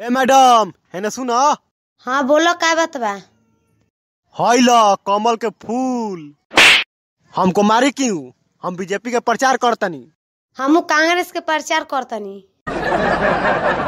ए madam है ना सुना हाँ बोलो क्या बात बा हाई कमल के फूल हमको मारे क्यों हम बीजेपी के प्रचार करतनी हम कांग्रेस के प्रचार करतनी